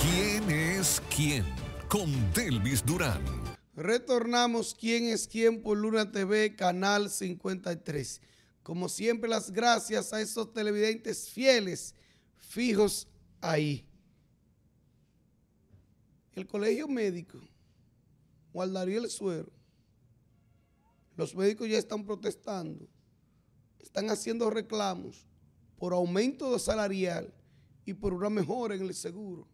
¿Quién es quién? Con Delvis Durán. Retornamos ¿Quién es quién? por Luna TV, Canal 53. Como siempre, las gracias a esos televidentes fieles, fijos ahí. El colegio médico guardaría el suero. Los médicos ya están protestando, están haciendo reclamos por aumento salarial y por una mejora en el seguro.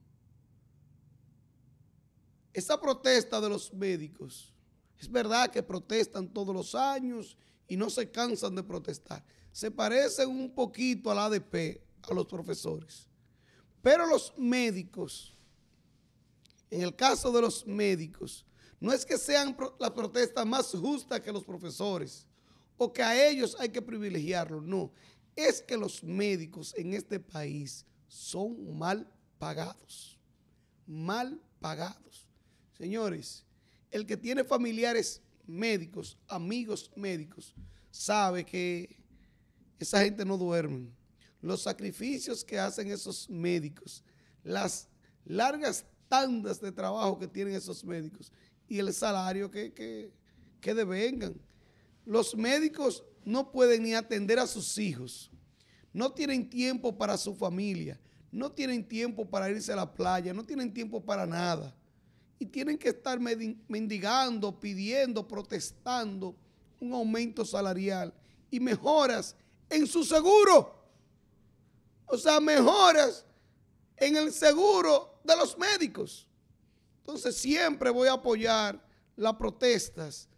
Esa protesta de los médicos, es verdad que protestan todos los años y no se cansan de protestar. Se parecen un poquito al ADP, a los profesores. Pero los médicos, en el caso de los médicos, no es que sean la protesta más justa que los profesores o que a ellos hay que privilegiarlos, no. Es que los médicos en este país son mal pagados. Mal pagados. Señores, el que tiene familiares médicos, amigos médicos, sabe que esa gente no duerme. Los sacrificios que hacen esos médicos, las largas tandas de trabajo que tienen esos médicos y el salario que, que, devengan. Los médicos no pueden ni atender a sus hijos, no tienen tiempo para su familia, no tienen tiempo para irse a la playa, no tienen tiempo para nada. Y tienen que estar mendigando, pidiendo, protestando un aumento salarial y mejoras en su seguro. O sea, mejoras en el seguro de los médicos. Entonces siempre voy a apoyar las protestas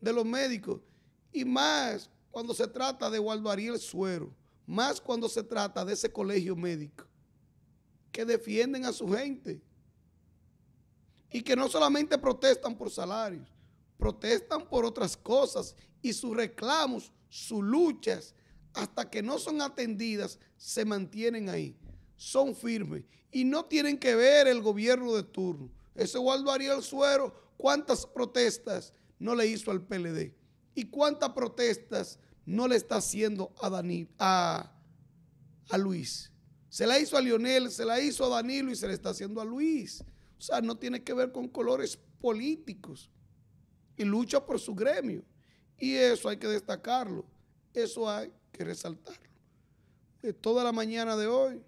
de los médicos. Y más cuando se trata de Waldo el Suero, más cuando se trata de ese colegio médico que defienden a su gente y que no solamente protestan por salarios, protestan por otras cosas y sus reclamos, sus luchas, hasta que no son atendidas, se mantienen ahí. Son firmes y no tienen que ver el gobierno de turno. Ese Waldo Ariel Suero, ¿cuántas protestas no le hizo al PLD? ¿Y cuántas protestas no le está haciendo a, a Luis? Se la hizo a Lionel, se la hizo a Danilo y se la está haciendo a Luis. O sea, no tiene que ver con colores políticos. Y lucha por su gremio. Y eso hay que destacarlo. Eso hay que resaltarlo. toda la mañana de hoy,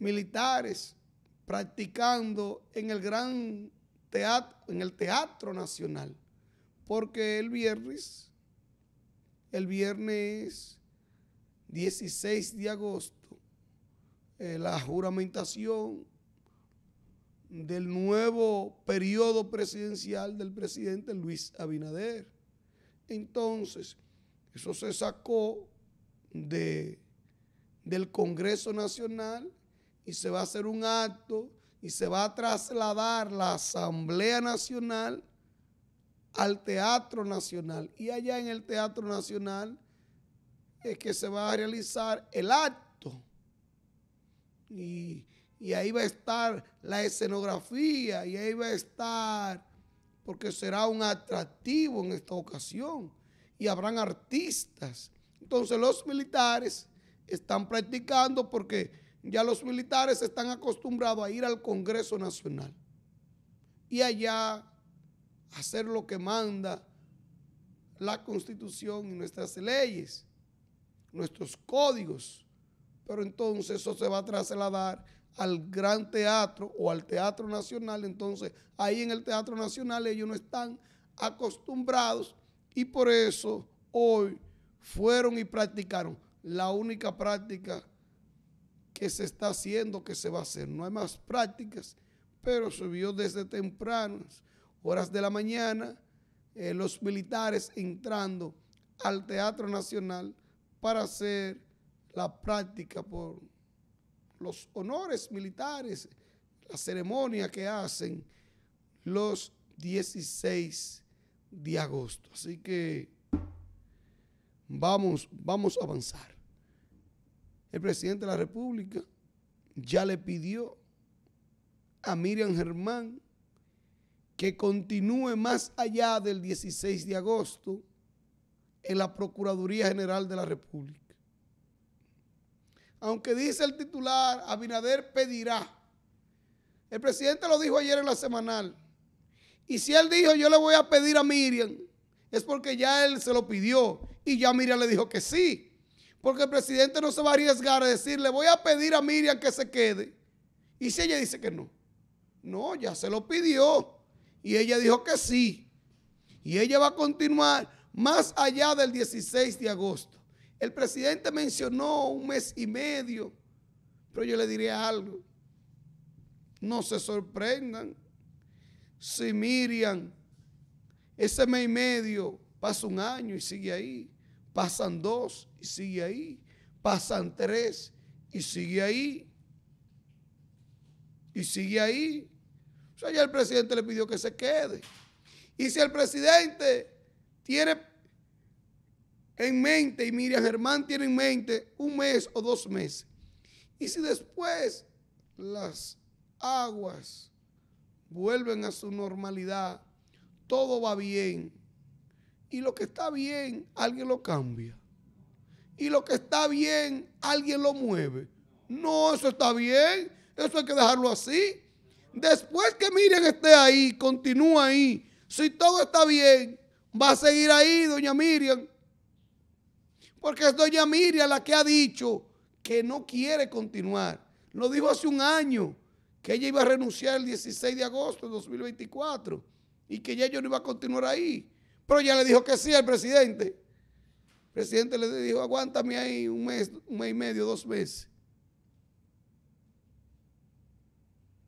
militares practicando en el gran teatro, en el Teatro Nacional. Porque el viernes, el viernes 16 de agosto, eh, la juramentación del nuevo periodo presidencial del presidente Luis Abinader. Entonces, eso se sacó de, del Congreso Nacional y se va a hacer un acto y se va a trasladar la Asamblea Nacional al Teatro Nacional. Y allá en el Teatro Nacional es que se va a realizar el acto y, ahí va a estar la escenografía y ahí va a estar, porque será un atractivo en esta ocasión y habrán artistas. Entonces los militares están practicando porque ya los militares están acostumbrados a ir al Congreso Nacional y allá hacer lo que manda la Constitución y nuestras leyes, nuestros códigos pero entonces eso se va a trasladar al Gran Teatro o al Teatro Nacional. Entonces, ahí en el Teatro Nacional ellos no están acostumbrados y por eso hoy fueron y practicaron la única práctica que se está haciendo, que se va a hacer. No hay más prácticas, pero subió desde tempranas horas de la mañana eh, los militares entrando al Teatro Nacional para hacer la práctica por los honores militares, la ceremonia que hacen los 16 de agosto. Así que vamos, vamos a avanzar. El presidente de la República ya le pidió a Miriam Germán que continúe más allá del 16 de agosto en la Procuraduría General de la República. Aunque dice el titular, Abinader pedirá. El presidente lo dijo ayer en la semanal. Y si él dijo, yo le voy a pedir a Miriam, es porque ya él se lo pidió. Y ya Miriam le dijo que sí. Porque el presidente no se va a arriesgar a decir, le voy a pedir a Miriam que se quede. Y si ella dice que no. No, ya se lo pidió. Y ella dijo que sí. Y ella va a continuar más allá del 16 de agosto. El presidente mencionó un mes y medio, pero yo le diría algo. No se sorprendan si Miriam ese mes y medio pasa un año y sigue ahí, pasan dos y sigue ahí, pasan tres y sigue ahí, y sigue ahí. O sea, ya el presidente le pidió que se quede. Y si el presidente tiene en mente y Miriam Germán tiene en mente un mes o dos meses. Y si después las aguas vuelven a su normalidad, todo va bien. Y lo que está bien, alguien lo cambia. Y lo que está bien, alguien lo mueve. No, eso está bien. Eso hay que dejarlo así. Después que Miriam esté ahí, continúa ahí. Si todo está bien, va a seguir ahí, doña Miriam. Porque es doña Miria la que ha dicho que no quiere continuar. Lo dijo hace un año, que ella iba a renunciar el 16 de agosto de 2024 y que ya yo no iba a continuar ahí. Pero ya le dijo que sí al presidente. El presidente le dijo, aguántame ahí un mes, un mes y medio, dos meses.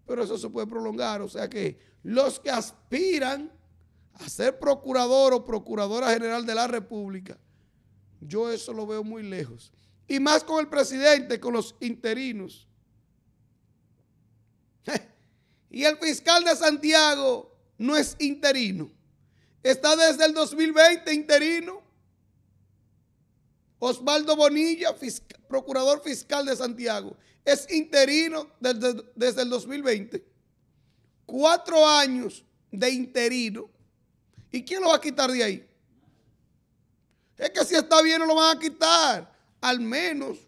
Pero eso se puede prolongar, o sea que los que aspiran a ser procurador o procuradora general de la República yo eso lo veo muy lejos. Y más con el presidente, con los interinos. y el fiscal de Santiago no es interino. Está desde el 2020 interino. Osvaldo Bonilla, fiscal, procurador fiscal de Santiago, es interino desde, desde el 2020. Cuatro años de interino. ¿Y quién lo va a quitar de ahí? Es que si está bien no lo van a quitar. Al menos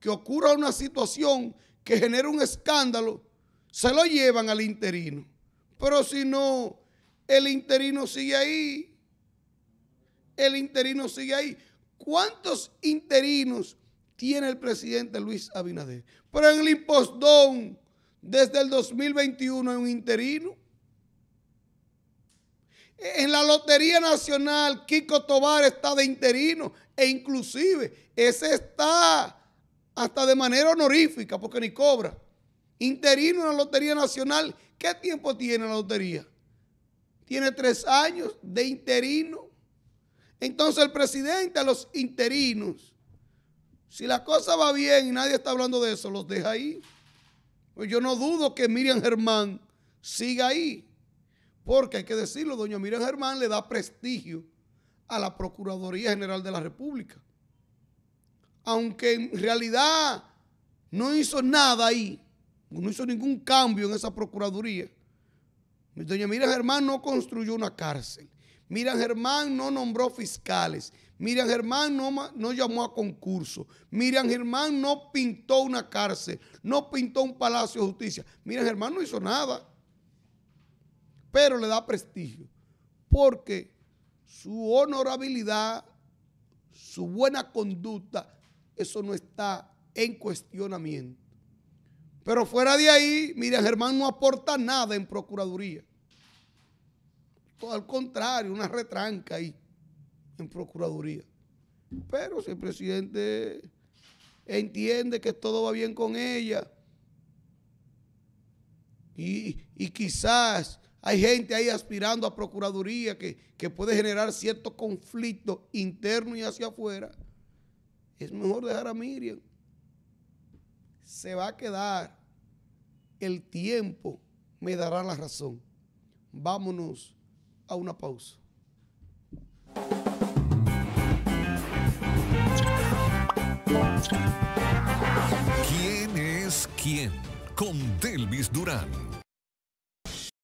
que ocurra una situación que genere un escándalo, se lo llevan al interino. Pero si no, el interino sigue ahí. El interino sigue ahí. ¿Cuántos interinos tiene el presidente Luis Abinader? Pero en el impostón, desde el 2021 hay un interino. En la Lotería Nacional, Kiko Tobar está de interino e inclusive ese está hasta de manera honorífica porque ni cobra. Interino en la Lotería Nacional, ¿qué tiempo tiene la Lotería? Tiene tres años de interino. Entonces el presidente a los interinos, si la cosa va bien y nadie está hablando de eso, los deja ahí. Pues yo no dudo que Miriam Germán siga ahí. Porque hay que decirlo, doña Miriam Germán le da prestigio a la Procuraduría General de la República. Aunque en realidad no hizo nada ahí, no hizo ningún cambio en esa Procuraduría. Doña Miriam Germán no construyó una cárcel. Miriam Germán no nombró fiscales. Miriam Germán no, no, llamó a concurso. Miriam Germán no pintó una cárcel. No pintó un palacio de justicia. Miriam Germán no hizo nada pero le da prestigio, porque su honorabilidad, su buena conducta, eso no está en cuestionamiento. Pero fuera de ahí, mira, Germán no aporta nada en Procuraduría. Todo al contrario, una retranca ahí en Procuraduría. Pero si el presidente entiende que todo va bien con ella y, y quizás hay gente ahí aspirando a procuraduría que, puede generar cierto conflicto interno y hacia afuera. Es mejor dejar a Miriam. Se va a quedar. El tiempo me dará la razón. Vámonos a una pausa. ¿Quién es quién? Con Delvis Durán